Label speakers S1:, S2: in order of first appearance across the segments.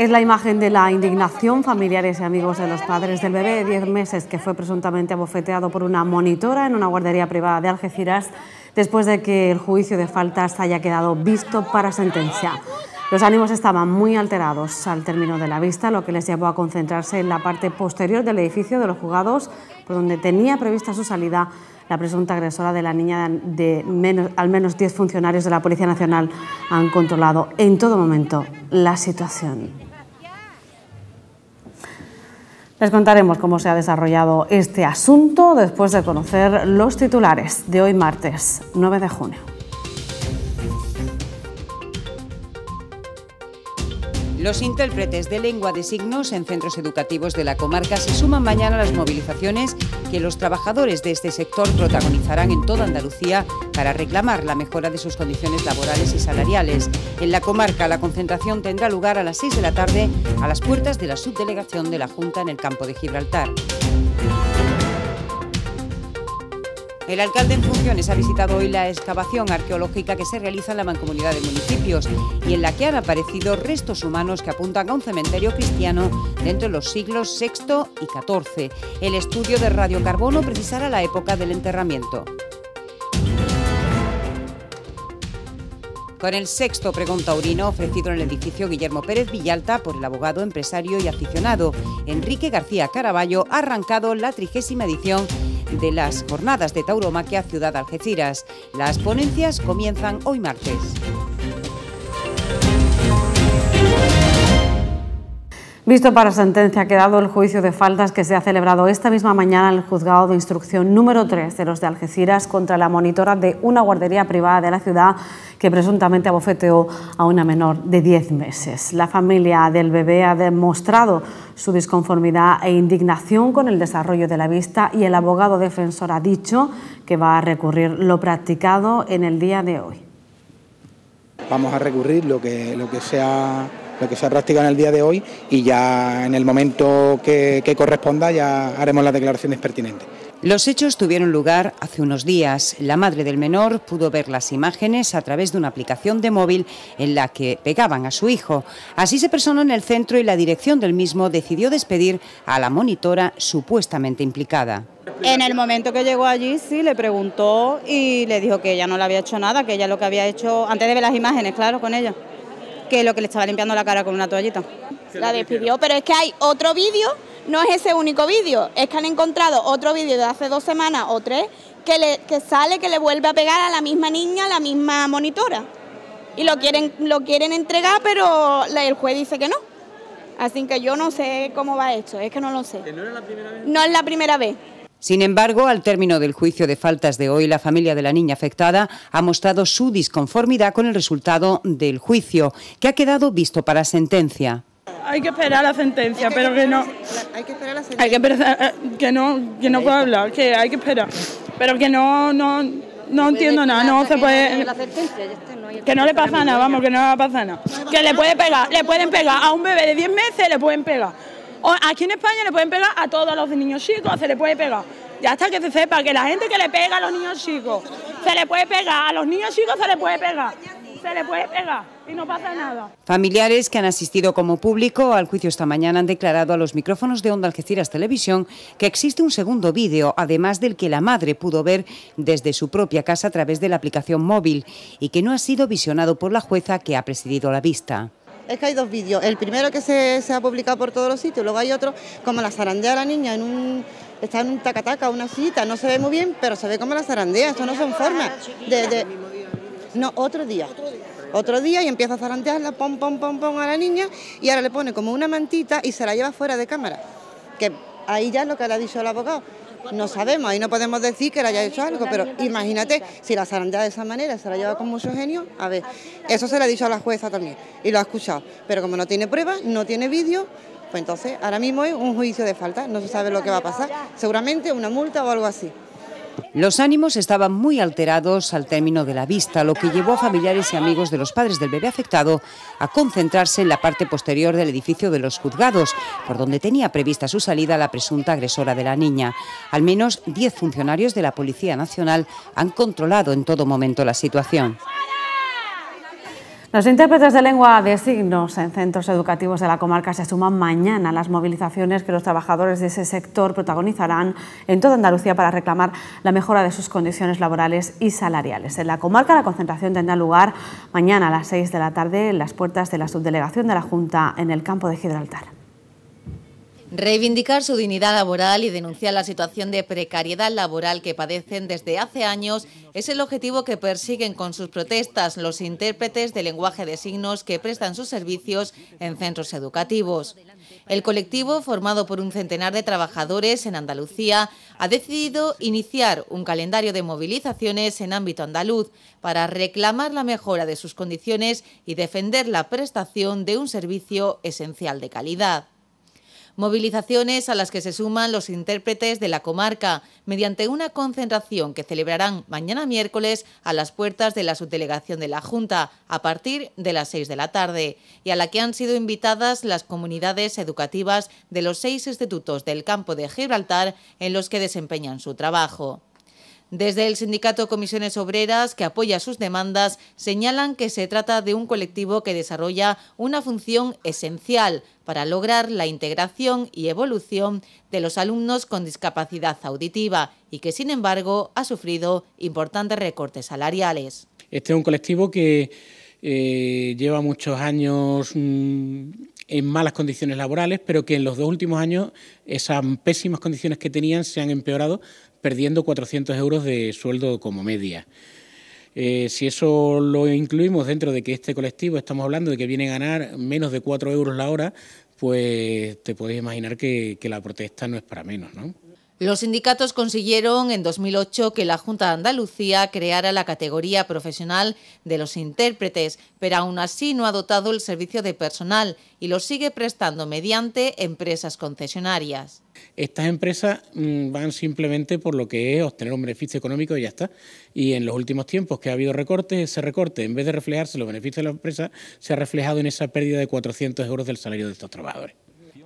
S1: Es la imagen de la indignación familiares y amigos de los padres del bebé de 10 meses que fue presuntamente abofeteado por una monitora en una guardería privada de Algeciras después de que el juicio de faltas haya quedado visto para sentencia. Los ánimos estaban muy alterados al término de la vista, lo que les llevó a concentrarse en la parte posterior del edificio de los juzgados, por donde tenía prevista su salida la presunta agresora de la niña de al menos 10 funcionarios de la Policía Nacional han controlado en todo momento la situación. Les contaremos cómo se ha desarrollado este asunto después de conocer los titulares de hoy martes 9 de junio.
S2: Los intérpretes de lengua de signos en centros educativos de la comarca se suman mañana a las movilizaciones que los trabajadores de este sector protagonizarán en toda Andalucía para reclamar la mejora de sus condiciones laborales y salariales. En la comarca la concentración tendrá lugar a las 6 de la tarde a las puertas de la subdelegación de la Junta en el campo de Gibraltar. El alcalde en funciones ha visitado hoy la excavación arqueológica que se realiza en la mancomunidad de municipios y en la que han aparecido restos humanos que apuntan a un cementerio cristiano ...dentro de los siglos VI y XIV. El estudio de radiocarbono precisará la época del enterramiento. Con el sexto pregón taurino ofrecido en el edificio Guillermo Pérez Villalta por el abogado, empresario y aficionado Enrique García Caraballo ha arrancado la trigésima edición de las jornadas de tauromaquia Ciudad Algeciras. Las ponencias comienzan hoy martes.
S1: Visto para sentencia ha quedado el juicio de faltas que se ha celebrado esta misma mañana en el juzgado de instrucción número 3 de los de Algeciras contra la monitora de una guardería privada de la ciudad que presuntamente abofeteó a una menor de 10 meses. La familia del bebé ha demostrado su disconformidad e indignación con el desarrollo de la vista y el abogado defensor ha dicho que va a recurrir lo practicado en el día de hoy.
S3: Vamos a recurrir lo que, lo que sea lo que se ha practicado en el día de hoy y ya en el momento que, corresponda ya haremos las declaraciones
S2: pertinentes. Los hechos tuvieron lugar hace unos días. La madre del menor pudo ver las imágenes a través de una aplicación de móvil en la que pegaban a su hijo. Así se personó en el centro y la dirección del mismo decidió despedir a la monitora supuestamente implicada.
S1: En el momento que llegó allí, sí, le preguntó y le dijo que ella no le había hecho nada, que ella lo que había hecho, antes de ver las imágenes, claro, con ella que lo que le estaba limpiando la cara con una toallita. La despidió, pero es que hay otro vídeo, no es ese único vídeo, es que han encontrado otro vídeo de hace dos semanas o tres que, le, sale, que le vuelve a pegar a la misma niña, a la misma monitora. Y lo quieren, lo quieren entregar, pero el juez dice que no. Así que yo no sé cómo va esto, es que no lo sé. no, era la primera vez? no es la primera vez.
S2: Sin embargo, al término del juicio de faltas de hoy, la familia de la niña afectada ha mostrado su disconformidad con el resultado del juicio, que ha quedado visto para sentencia.
S4: Hay que esperar la sentencia, pero que, no. hay que esperar la sentencia. Hay que esperar, eh, que no,
S1: puedo hablar, que hay que esperar. Pero que no, no, entiendo nada, no se puede.
S4: Que no le pasa nada, vamos,
S1: que no le pasar nada. Que le puede pegar, le pueden pegar a un bebé de 10 meses, le pueden pegar Aquí en España le pueden pegar a todos los niños chicos, se le puede pegar. Ya hasta que se sepa que la gente que le pega a los niños chicos, se le puede pegar, a los niños chicos se le puede pegar se le puede pegar y no pasa nada.
S2: Familiares que han asistido como público al juicio esta mañana han declarado a los micrófonos de Onda Algeciras Televisión que existe un segundo vídeo, además del que la madre pudo ver desde su propia casa a través de la aplicación móvil y que no ha sido visionado por la jueza que ha presidido la vista.
S4: Es que hay dos vídeos. El primero que se, ha publicado por todos los sitios, luego hay otro como la zarandea a la niña en un está en un tacataca, -taca, una sillita, no se ve muy bien, pero se ve como la zarandea, esto no son formas. De, No, otro día. Otro día y empieza a zarandearla, pom, pom, pom, pom a la niña y ahora le pone como una mantita y se la lleva fuera de cámara. Que ahí ya es lo que le ha dicho el abogado no sabemos, ahí no podemos decir que le haya hecho algo, pero imagínate, si la zarandea de esa manera, se la lleva con mucho genio, a ver, eso se le ha dicho a la jueza también, y lo ha escuchado, pero como no tiene pruebas, no tiene vídeo, pues entonces ahora mismo es un juicio de falta, no se sabe lo que va a pasar, seguramente una multa o algo así.
S2: Los ánimos estaban muy alterados al término de la vista, lo que llevó a familiares y amigos de los padres del bebé afectado a concentrarse en la parte posterior del edificio de los juzgados, por donde tenía prevista su salida la presunta agresora de la niña. Al menos 10 funcionarios de la Policía Nacional han controlado en todo momento la situación.
S1: Los intérpretes de lengua de signos en centros educativos de la comarca se suman mañana a las movilizaciones que los trabajadores de ese sector protagonizarán en toda Andalucía para reclamar la mejora de sus condiciones laborales y salariales. En la comarca la concentración tendrá lugar mañana a las 6 de la tarde en las puertas de la subdelegación de la Junta en el campo de Gibraltar.
S5: Reivindicar su dignidad laboral y denunciar la situación de precariedad laboral que padecen desde hace años es el objetivo que persiguen con sus protestas los intérpretes de lenguaje de signos que prestan sus servicios en centros educativos. El colectivo, formado por un centenar de trabajadores en Andalucía, ha decidido iniciar un calendario de movilizaciones en ámbito andaluz para reclamar la mejora de sus condiciones y defender la prestación de un servicio esencial de calidad. Movilizaciones a las que se suman los intérpretes de la comarca mediante una concentración que celebrarán mañana miércoles a las puertas de la subdelegación de la Junta a partir de las seis de la tarde y a la que han sido invitadas las comunidades educativas de los seis institutos del campo de Gibraltar en los que desempeñan su trabajo. Desde el sindicato Comisiones Obreras, que apoya sus demandas, señalan que se trata de un colectivo que desarrolla una función esencial para lograr la integración y evolución de los alumnos con discapacidad auditiva y que, sin embargo, ha sufrido importantes recortes salariales.
S3: Este es un colectivo que eh, lleva muchos años mm, en malas condiciones laborales, pero que en los dos últimos años esas pésimas condiciones que tenían se han empeorado perdiendo 400 euros de sueldo como media. Eh, si eso lo incluimos dentro de que este colectivo estamos hablando de que viene a ganar menos de 4 euros la hora, pues te podéis imaginar que la protesta no es para menos,
S5: ¿no? Los sindicatos consiguieron en 2008 que la Junta de Andalucía creara la categoría profesional de los intérpretes, pero aún así no ha dotado el servicio de personal y lo sigue prestando mediante empresas concesionarias.
S3: Estas empresas mm, van simplemente por lo que es obtener un beneficio económico y ya está. Y en los últimos tiempos que ha habido recortes, ese recorte, en vez de reflejarse en los beneficios de la empresa, se ha reflejado en esa pérdida de 400 euros del salario
S1: de estos trabajadores.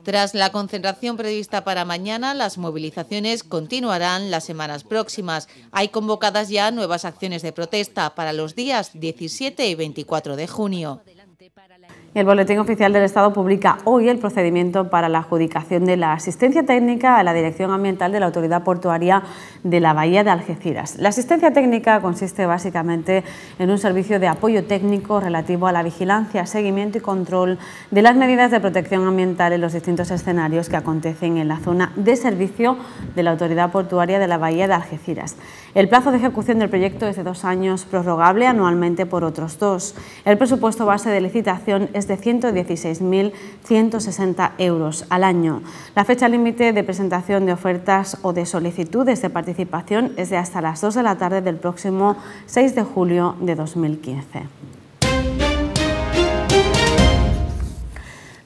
S5: Tras la concentración prevista para mañana, las movilizaciones continuarán las semanas próximas. Hay convocadas ya nuevas acciones de protesta para los días 17 y 24 de junio.
S1: El Boletín Oficial del Estado publica hoy el procedimiento para la adjudicación de la asistencia técnica a la Dirección Ambiental de la Autoridad Portuaria de la Bahía de Algeciras. La asistencia técnica consiste básicamente en un servicio de apoyo técnico relativo a la vigilancia, seguimiento y control de las medidas de protección ambiental en los distintos escenarios que acontecen en la zona de servicio de la Autoridad Portuaria de la Bahía de Algeciras. El plazo de ejecución del proyecto es de dos años, prorrogable anualmente por otros dos. El presupuesto base de licitación es de 116.160 euros al año. La fecha límite de presentación de ofertas o de solicitudes de participación es de hasta las 2 de la tarde del próximo 6 de julio de 2015.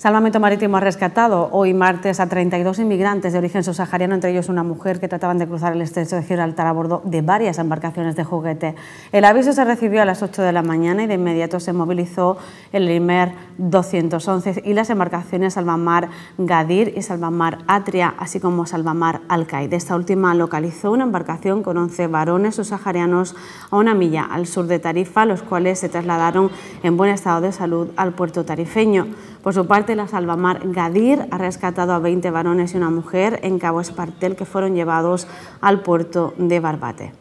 S1: Salvamento Marítimo ha rescatado hoy martes a 32 inmigrantes de origen subsahariano, entre ellos una mujer que trataban de cruzar el estrecho de Gibraltar a bordo de varias embarcaciones de juguete. El aviso se recibió a las 8 de la mañana y de inmediato se movilizó el Limer 211 y las embarcaciones Salvamar Gadir y Salvamar Atria, así como Salvamar Alcaide. Esta última localizó una embarcación con 11 varones subsaharianos a una milla al sur de Tarifa, los cuales se trasladaron en buen estado de salud al puerto tarifeño. Por su parte, la Salvamar Gadir ha rescatado a 20 varones y una mujer en Cabo Espartel que fueron llevados al puerto de Barbate.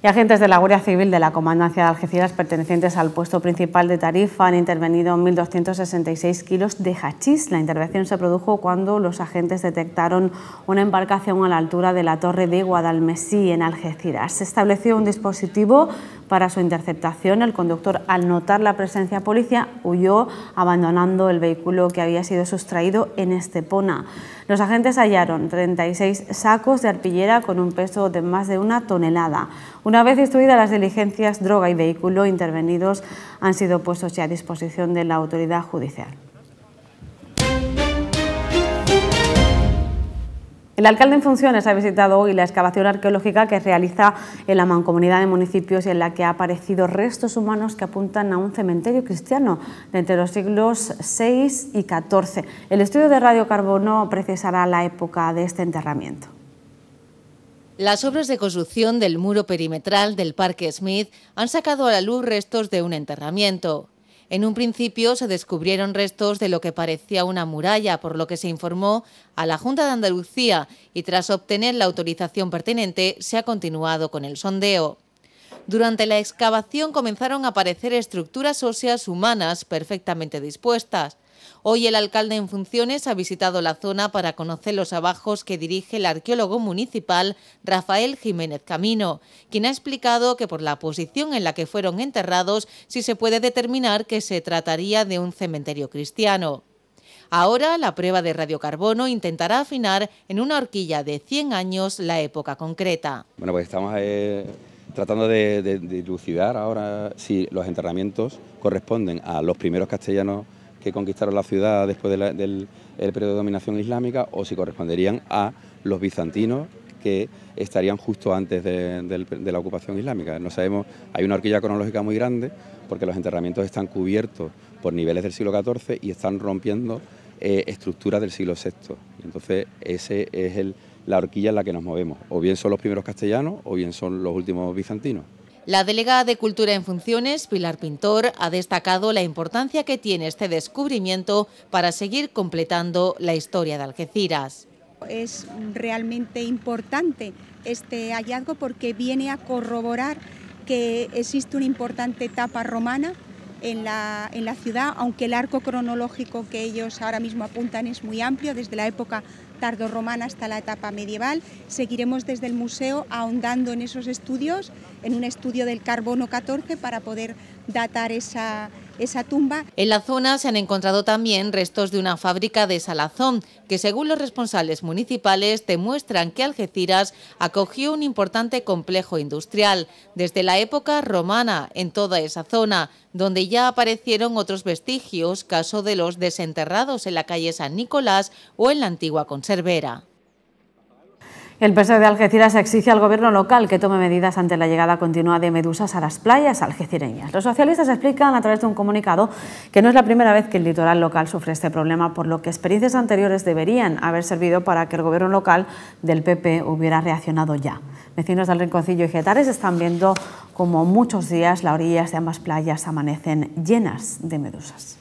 S1: Y agentes de la Guardia Civil de la Comandancia de Algeciras pertenecientes al puesto principal de Tarifa han intervenido 1.266 kilos de hachís. La intervención se produjo cuando los agentes detectaron una embarcación a la altura de la torre de Guadalmesí en Algeciras. Se estableció un dispositivo para su interceptación, el conductor, al notar la presencia policial, huyó abandonando el vehículo que había sido sustraído en Estepona. Los agentes hallaron 36 sacos de arpillera con un peso de más de una tonelada. Una vez instruidas las diligencias, droga y vehículo intervenidos han sido puestos ya a disposición de la autoridad judicial. El alcalde en funciones ha visitado hoy la excavación arqueológica que realiza en la mancomunidad de municipios y en la que ha aparecido restos humanos que apuntan a un cementerio cristiano de entre los siglos VI y XIV. El estudio de radiocarbono precisará la época de este enterramiento.
S5: Las obras de construcción del muro perimetral del Parque Smith han sacado a la luz restos de un enterramiento. En un principio se descubrieron restos de lo que parecía una muralla, por lo que se informó a la Junta de Andalucía y tras obtener la autorización pertinente se ha continuado con el sondeo. Durante la excavación comenzaron a aparecer estructuras óseas humanas perfectamente dispuestas. Hoy el alcalde en funciones ha visitado la zona para conocer los abajos que dirige el arqueólogo municipal Rafael Jiménez Camino, quien ha explicado que por la posición en la que fueron enterrados sí se puede determinar que se trataría de un cementerio cristiano. Ahora la prueba de radiocarbono intentará afinar en una horquilla de 100 años la época concreta.
S1: Bueno, pues estamos eh, tratando de dilucidar ahora si los enterramientos corresponden a los primeros castellanos que conquistaron la ciudad después del periodo de dominación islámica o si corresponderían a los bizantinos que estarían justo antes de, la ocupación islámica. No sabemos, hay una horquilla cronológica muy grande porque los enterramientos están cubiertos por niveles del siglo XIV y están rompiendo eh, estructuras del siglo VI. Entonces, esa es el, la horquilla en la que nos movemos. O bien son los primeros castellanos o bien son los últimos bizantinos.
S5: La delegada de Cultura en Funciones, Pilar Pintor, ha destacado la importancia que tiene este descubrimiento para seguir completando la historia de Algeciras. Es
S2: realmente importante este hallazgo porque viene a corroborar que existe una importante etapa romana en la, en la ciudad, aunque el arco cronológico que ellos ahora mismo apuntan es muy amplio, desde la época tardorromana hasta la etapa medieval. Seguiremos desde el museo ahondando en esos estudios, en un estudio del carbono 14 para poder datar esa,
S5: en la zona se han encontrado también restos de una fábrica de salazón, que según los responsables municipales demuestran que Algeciras acogió un importante complejo industrial desde la época romana en toda esa zona, donde ya aparecieron otros vestigios, caso de los desenterrados en la calle San Nicolás o en la antigua conservera.
S1: El presidente de Algeciras exige al gobierno local que tome medidas ante la llegada continua de medusas a las playas algecireñas. Los socialistas explican a través de un comunicado que no es la primera vez que el litoral local sufre este problema, por lo que experiencias anteriores deberían haber servido para que el gobierno local del PP hubiera reaccionado ya. Vecinos del Rinconcillo y Getares están viendo como muchos días las orillas de ambas playas amanecen llenas de medusas.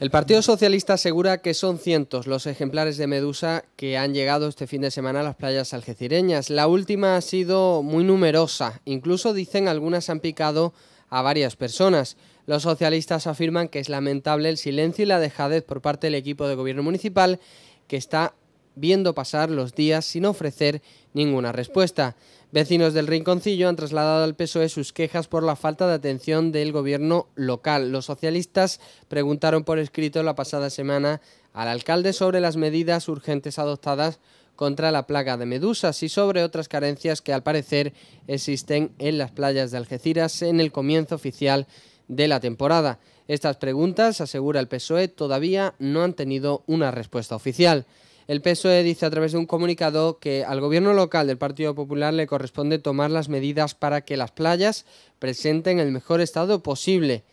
S3: El Partido Socialista asegura que son cientos los ejemplares de medusa que han llegado este fin de semana a las playas algecireñas. La última ha sido muy numerosa, incluso dicen algunas han picado a varias personas. Los socialistas afirman que es lamentable el silencio y la dejadez por parte del equipo de gobierno municipal que está viendo pasar los días sin ofrecer ninguna respuesta. Vecinos del Rinconcillo han trasladado al PSOE sus quejas por la falta de atención del gobierno local. Los socialistas preguntaron por escrito la pasada semana al alcalde sobre las medidas urgentes adoptadas contra la plaga de medusas y sobre otras carencias que al parecer existen en las playas de Algeciras en el comienzo oficial de la temporada. Estas preguntas, asegura el PSOE, todavía no han tenido una respuesta oficial. El PSOE dice a través de un comunicado que al gobierno local del Partido Popular le corresponde tomar las medidas para que las playas presenten el mejor estado posible.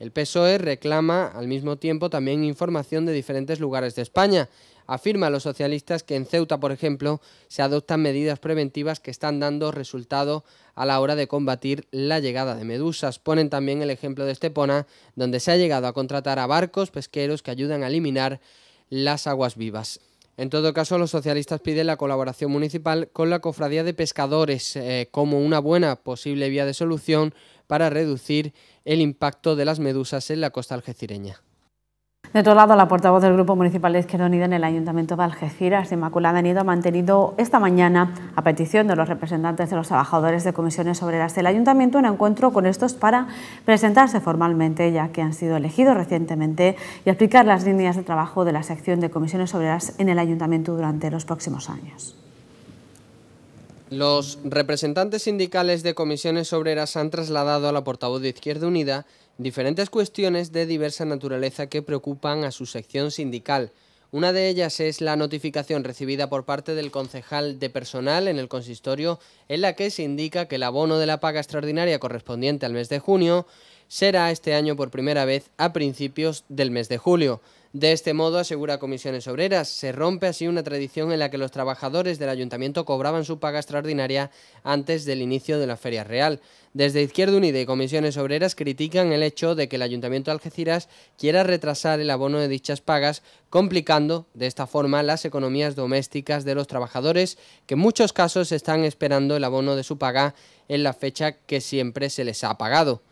S3: El PSOE reclama al mismo tiempo también información de diferentes lugares de España. Afirma a los socialistas que en Ceuta, por ejemplo, se adoptan medidas preventivas que están dando resultado a la hora de combatir la llegada de medusas. Ponen también el ejemplo de Estepona, donde se ha llegado a contratar a barcos pesqueros que ayudan a eliminar las aguas vivas. En todo caso, los socialistas piden la colaboración municipal con la Cofradía de Pescadores eh, como una buena posible vía de solución para reducir el impacto de las medusas en la costa algecireña.
S1: De otro lado, la portavoz del Grupo Municipal de Izquierda Unida en el Ayuntamiento de Algeciras, Inmaculada Nido, ha mantenido esta mañana, a petición de los representantes de los trabajadores de comisiones obreras del Ayuntamiento, un encuentro con estos para presentarse formalmente, ya que han sido elegidos recientemente, y explicar las líneas de trabajo de la sección de comisiones obreras en el Ayuntamiento durante los próximos años.
S3: Los representantes sindicales de comisiones obreras han trasladado a la portavoz de Izquierda Unida diferentes cuestiones de diversa naturaleza que preocupan a su sección sindical. Una de ellas es la notificación recibida por parte del concejal de personal en el consistorio en la que se indica que el abono de la paga extraordinaria correspondiente al mes de junio será este año por primera vez a principios del mes de julio. De este modo, asegura Comisiones Obreras, se rompe así una tradición en la que los trabajadores del ayuntamiento cobraban su paga extraordinaria antes del inicio de la Feria Real. Desde Izquierda Unida y Comisiones Obreras critican el hecho de que el ayuntamiento de Algeciras quiera retrasar el abono de dichas pagas, complicando de esta forma las economías domésticas de los trabajadores que en muchos casos están esperando el abono de su paga en la fecha que siempre se les ha pagado.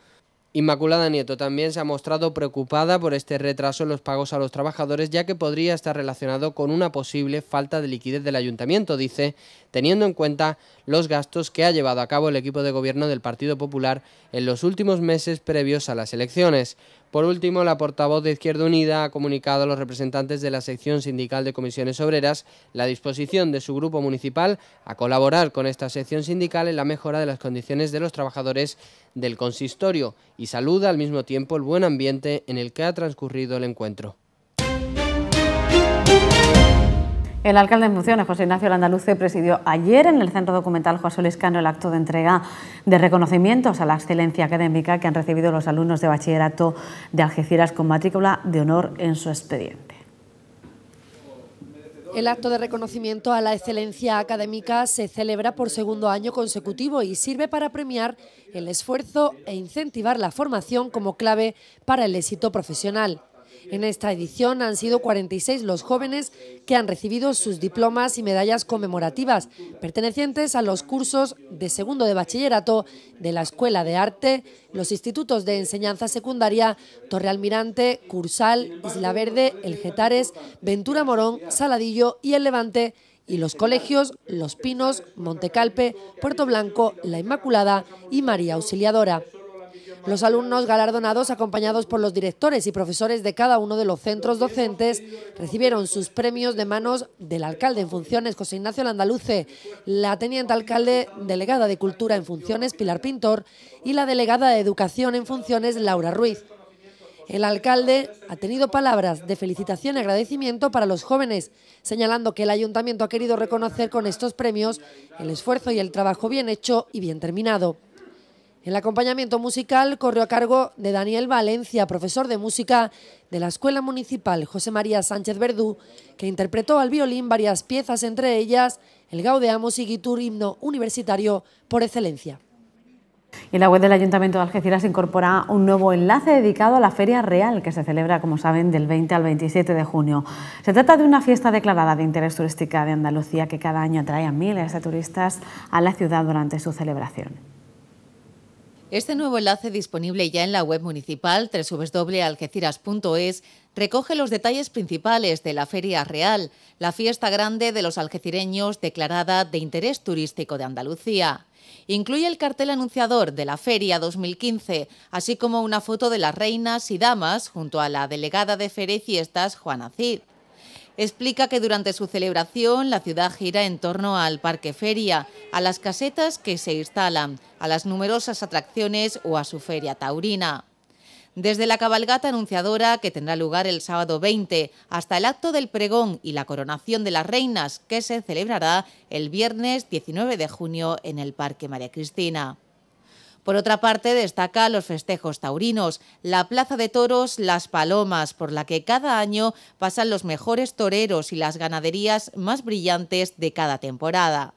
S3: Inmaculada Nieto también se ha mostrado preocupada por este retraso en los pagos a los trabajadores, ya que podría estar relacionado con una posible falta de liquidez del ayuntamiento, dice, teniendo en cuenta los gastos que ha llevado a cabo el equipo de gobierno del Partido Popular en los últimos meses previos a las elecciones. Por último, la portavoz de Izquierda Unida ha comunicado a los representantes de la sección sindical de comisiones obreras la disposición de su grupo municipal a colaborar con esta sección sindical en la mejora de las condiciones de los trabajadores del consistorio y saluda al mismo tiempo el buen ambiente en el que ha transcurrido el encuentro.
S1: El alcalde de funciones, José Ignacio Landaluce, presidió ayer en el Centro Documental José Cano el acto de entrega de reconocimientos a la excelencia académica que han recibido los alumnos de bachillerato de Algeciras con matrícula de honor en su expediente.
S4: El acto de reconocimiento a la excelencia académica se celebra por segundo año consecutivo y sirve para premiar el esfuerzo e incentivar la formación como clave para el éxito profesional. En esta edición han sido 46 los jóvenes que han recibido sus diplomas y medallas conmemorativas, pertenecientes a los cursos de segundo de bachillerato de la Escuela de Arte, los institutos de enseñanza secundaria Torre Almirante, Cursal, Isla Verde, El Getares, Ventura Morón, Saladillo y El Levante, y los colegios Los Pinos, Montecalpe, Puerto Blanco, La Inmaculada y María Auxiliadora. Los alumnos galardonados, acompañados por los directores y profesores de cada uno de los centros docentes, recibieron sus premios de manos del alcalde en funciones, José Ignacio Landaluce, la teniente alcalde delegada de Cultura en funciones, Pilar Pintor, y la delegada de Educación en funciones, Laura Ruiz. El alcalde ha tenido palabras de felicitación y agradecimiento para los jóvenes, señalando que el ayuntamiento ha querido reconocer con estos premios el esfuerzo y el trabajo bien hecho y bien terminado. El acompañamiento musical corrió a cargo de Daniel Valencia, profesor de música de la Escuela Municipal José María Sánchez Verdú, que interpretó al violín varias piezas, entre ellas el Gaudeamus y Guitur, himno universitario por excelencia.
S1: En la web del Ayuntamiento de Algeciras se incorpora un nuevo enlace dedicado a la Feria Real, que se celebra, como saben, del 20 al 27 de junio. Se trata de una fiesta declarada de interés turística de Andalucía que cada año atrae a miles de turistas a la ciudad durante su celebración.
S5: Este nuevo enlace disponible ya en la web municipal www.algeciras.es recoge los detalles principales de la Feria Real, la fiesta grande de los algecireños declarada de interés turístico de Andalucía. Incluye el cartel anunciador de la Feria 2015, así como una foto de las reinas y damas junto a la delegada de Feria y Fiestas, Juana Cid explica que durante su celebración la ciudad gira en torno al parque feria, a las casetas que se instalan, a las numerosas atracciones o a su feria taurina. Desde la cabalgata anunciadora que tendrá lugar el sábado 20 hasta el acto del pregón y la coronación de las reinas que se celebrará el viernes 19 de junio en el Parque María Cristina. Por otra parte, destaca los festejos taurinos, la Plaza de Toros Las Palomas, por la que cada año pasan los mejores toreros y las ganaderías más brillantes de cada temporada.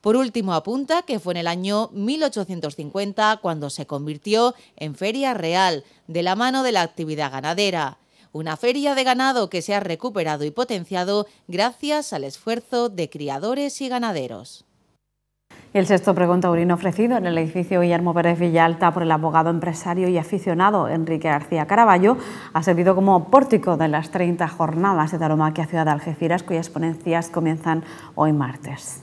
S5: Por último, apunta que fue en el año 1850 cuando se convirtió en Feria Real, de la mano de la actividad ganadera. Una feria de ganado que se ha recuperado y potenciado gracias al esfuerzo de criadores y ganaderos.
S1: El sexto pregón taurino ofrecido en el edificio Guillermo Pérez Villalta por el abogado empresario y aficionado Enrique García Caraballo ha servido como pórtico de las 30 jornadas de Taromaquia Ciudad de Algeciras, cuyas ponencias comienzan hoy martes.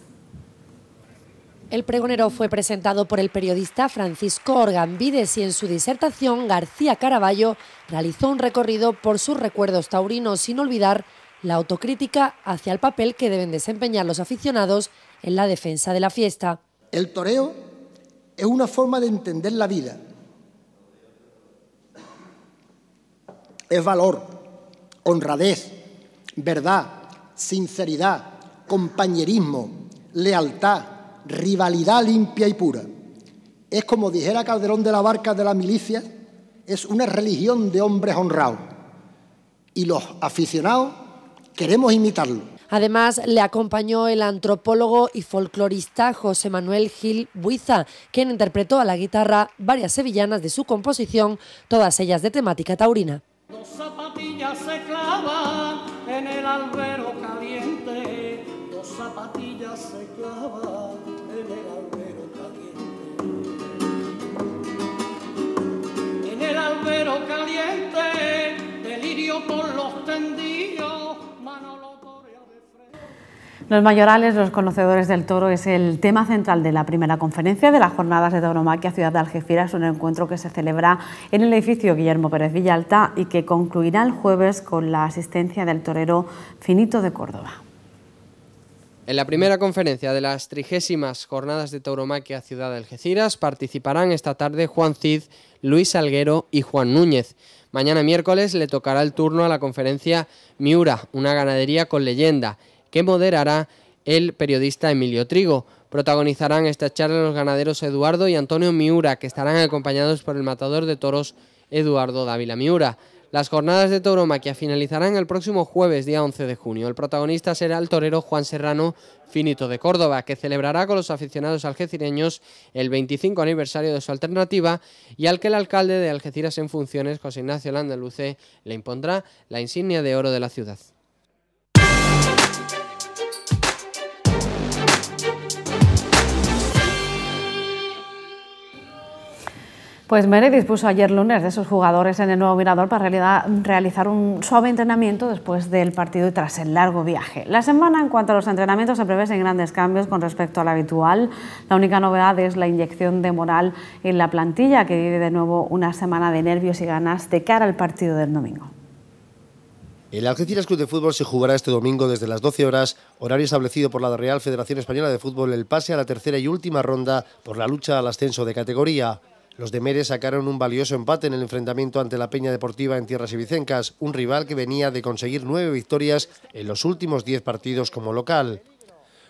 S4: El pregonero fue presentado por el periodista Francisco Vides... y en su disertación García Caraballo realizó un recorrido por sus recuerdos taurinos sin olvidar la autocrítica hacia el papel que deben desempeñar los aficionados en la defensa de la fiesta. El toreo es una forma de entender la vida. Es valor, honradez, verdad, sinceridad, compañerismo, lealtad, rivalidad limpia y pura. Es como dijera Calderón de la Barca de la Milicia, es una religión de hombres honrados. Y los aficionados queremos imitarlo. Además, le acompañó el antropólogo y folclorista José Manuel Gil Buiza, quien interpretó a la guitarra varias sevillanas de su composición, todas ellas de temática taurina. en el albero caliente, zapatillas en el En el albero caliente,
S1: delirio los tendidos. Los mayorales, los conocedores del toro, es el tema central de la primera conferencia de las jornadas de tauromaquia Ciudad de Algeciras, un encuentro que se celebra en el edificio Guillermo Pérez Villalta y que concluirá el jueves con la asistencia del torero Finito de Córdoba.
S3: En la primera conferencia de las trigésimas jornadas de tauromaquia Ciudad de Algeciras participarán esta tarde Juan Cid, Luis Alguero y Juan Núñez. Mañana miércoles le tocará el turno a la conferencia Miura, una ganadería con leyenda que moderará el periodista Emilio Trigo. Protagonizarán esta charla los ganaderos Eduardo y Antonio Miura, que estarán acompañados por el matador de toros Eduardo Dávila Miura. Las jornadas de tauromaquia finalizarán el próximo jueves, día 11 de junio. El protagonista será el torero Juan Serrano Finito de Córdoba, que celebrará con los aficionados algecireños el 25 aniversario de su alternativa y al que el alcalde de Algeciras en funciones, José Ignacio Landaluce, le impondrá la insignia de oro de la ciudad.
S1: Pues Mere dispuso ayer lunes de sus jugadores en el nuevo mirador para realizar un suave entrenamiento después del partido y tras el largo viaje. La semana en cuanto a los entrenamientos se prevén grandes cambios con respecto al habitual. La única novedad es la inyección de moral en la plantilla que vive de nuevo una semana de nervios y ganas de cara al partido del domingo.
S4: El Algeciras Club de Fútbol se jugará este domingo desde las 12 horas, horario establecido por la Real Federación Española de Fútbol, el pase a la tercera y última ronda por la lucha al ascenso de categoría. Los de sacaron un valioso empate en el enfrentamiento ante la Peña Deportiva en Tierras Ibicencas, un rival que venía de conseguir nueve victorias en los últimos diez partidos como local.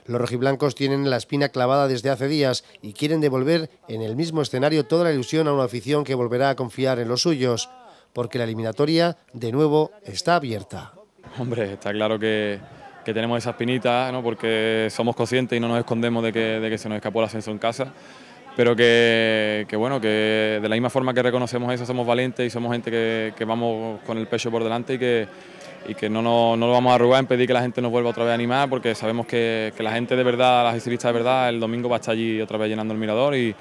S4: Los rojiblancos tienen la espina clavada desde hace días y quieren devolver en el mismo escenario toda la ilusión a una afición que volverá a confiar en los suyos, porque la eliminatoria, de nuevo, está abierta.
S5: Hombre, está claro que, tenemos esa espinita, porque somos conscientes y no nos escondemos de que, de que se nos escapó el ascenso en casa pero que, bueno, que de la misma forma que reconocemos eso, somos valientes y somos gente que, vamos con el pecho por delante y que, que no, lo vamos a arrugar en pedir que la gente nos vuelva otra vez a animar, porque sabemos que, la gente de verdad, las ciclistas de verdad, el domingo va a estar allí otra vez llenando el mirador y,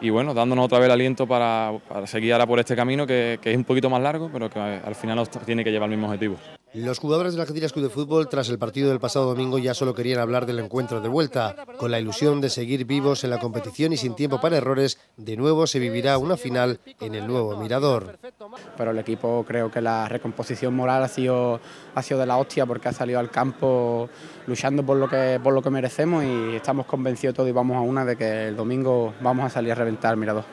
S5: y bueno, dándonos otra vez el aliento para, seguir ahora por este camino que, es un poquito más largo, pero que al final nos tiene que llevar el mismo objetivo.
S4: Los jugadores del Atlético Club de Fútbol tras el partido del pasado domingo ya solo querían hablar del encuentro de vuelta, con la ilusión de seguir vivos en la competición y sin tiempo para errores, de nuevo se vivirá una final en el nuevo Mirador. Pero el equipo creo que la recomposición
S3: moral ha sido, ha sido de la hostia porque ha salido al campo luchando por lo que, por lo que merecemos y estamos convencidos todos y vamos a una de que el domingo vamos a salir a reventar Mirador.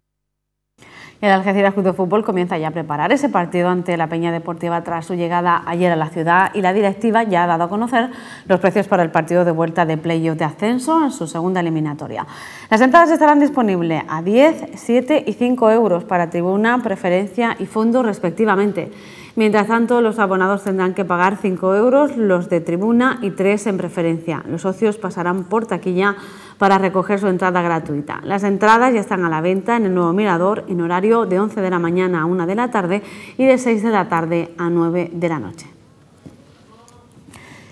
S1: El Algeciras Club de Fútbol comienza ya a preparar ese partido ante la Peña Deportiva tras su llegada ayer a la ciudad y la directiva ya ha dado a conocer los precios para el partido de vuelta de playoff de ascenso en su segunda eliminatoria. Las entradas estarán disponibles a 10, 7 y 5 euros para tribuna, preferencia y fondo respectivamente. Mientras tanto, los abonados tendrán que pagar 5 euros, los de tribuna y 3 en preferencia. Los socios pasarán por taquilla para recoger su entrada gratuita. Las entradas ya están a la venta en el nuevo mirador en horario de 11 de la mañana a 1 de la tarde y de 6 de la tarde a 9 de la noche.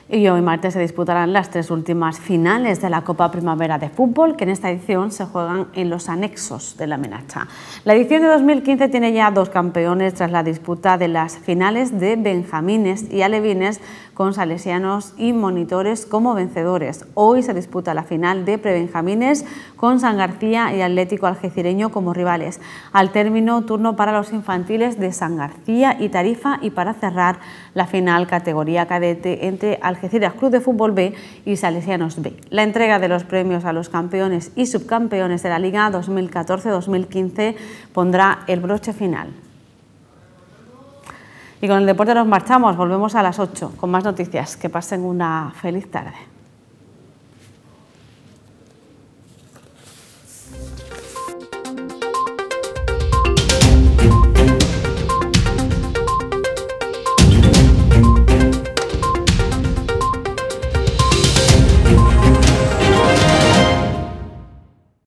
S1: Y hoy martes se disputarán las tres últimas finales de la Copa Primavera de Fútbol, que en esta edición se juegan en los anexos de la Menacha. La edición de 2015 tiene ya dos campeones tras la disputa de las finales de Benjamines y Alevines con salesianos y monitores como vencedores. Hoy se disputa la final de prebenjamines con San García y Atlético Algecireño como rivales. Al término, turno para los infantiles de San García y Tarifa y para cerrar la final categoría cadete entre Algeciras Club de Fútbol B y Salesianos B. La entrega de los premios a los campeones y subcampeones de la Liga 2014-2015 pondrá el broche final. Y con el deporte nos marchamos, volvemos a las 8 con más noticias. Que pasen una feliz tarde.